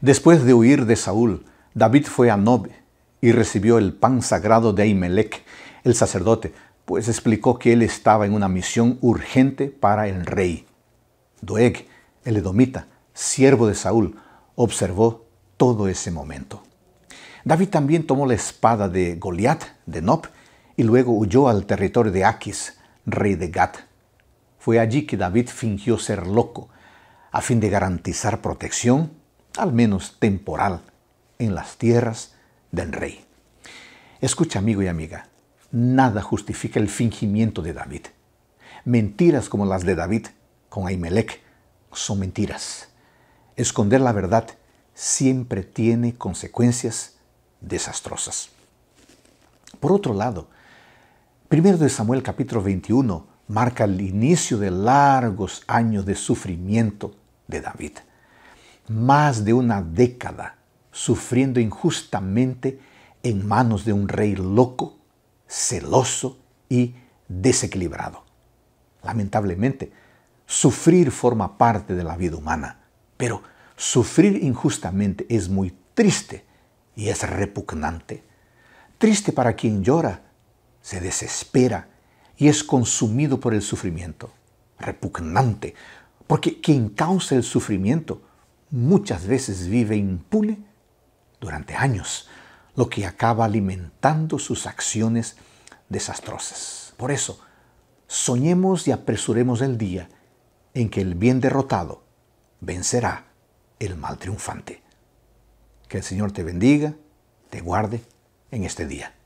Después de huir de Saúl, David fue a Nob y recibió el pan sagrado de Ahimelech, el sacerdote, pues explicó que él estaba en una misión urgente para el rey. Doeg, el edomita, siervo de Saúl, observó todo ese momento. David también tomó la espada de Goliat, de Nob, y luego huyó al territorio de Aquis, rey de Gat. Fue allí que David fingió ser loco, a fin de garantizar protección al menos temporal, en las tierras del rey. Escucha, amigo y amiga, nada justifica el fingimiento de David. Mentiras como las de David con Ahimelech son mentiras. Esconder la verdad siempre tiene consecuencias desastrosas. Por otro lado, primero de Samuel capítulo 21 marca el inicio de largos años de sufrimiento de David más de una década sufriendo injustamente en manos de un rey loco, celoso y desequilibrado. Lamentablemente, sufrir forma parte de la vida humana, pero sufrir injustamente es muy triste y es repugnante. Triste para quien llora, se desespera y es consumido por el sufrimiento. Repugnante, porque quien causa el sufrimiento muchas veces vive impune durante años, lo que acaba alimentando sus acciones desastrosas. Por eso, soñemos y apresuremos el día en que el bien derrotado vencerá el mal triunfante. Que el Señor te bendiga, te guarde en este día.